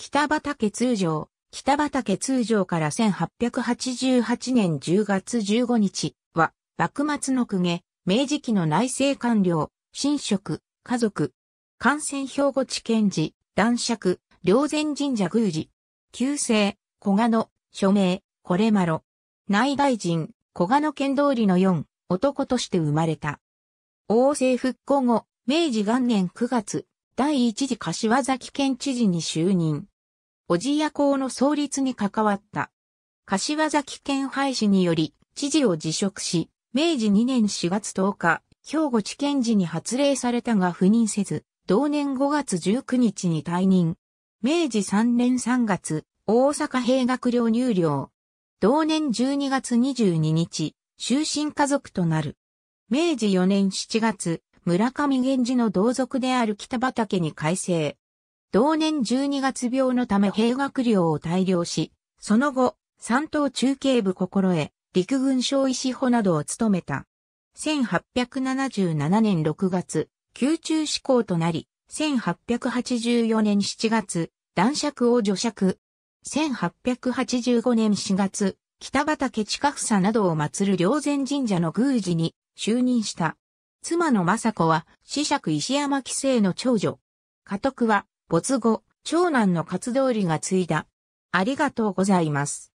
北畠通常、北畠通常から1888年10月15日は、幕末の公家、明治期の内政官僚、神職、家族、感染兵庫地検事、男爵、両前神社宮司、旧姓、小賀野、署名、これまろ。内大臣、小賀野県通りの4、男として生まれた。王政復興後、明治元年9月、第一次柏崎県知事に就任。おじや校の創立に関わった。柏崎県廃止により、知事を辞職し、明治2年4月10日、兵庫地検事に発令されたが赴任せず、同年5月19日に退任。明治3年3月、大阪兵学寮入寮。同年12月22日、終身家族となる。明治4年7月、村上源氏の同族である北畠に改正。同年12月病のため兵学寮を大量し、その後、三党中継部心得、陸軍省医師補などを務めた。1877年6月、宮中志向となり、1884年7月、男爵を除爵。1885年4月、北畠近房などを祀る霊前神社の宮司に就任した。妻の雅子は、子爵石山紀生の長女。家督は、没後、長男の活動理が継いだ。ありがとうございます。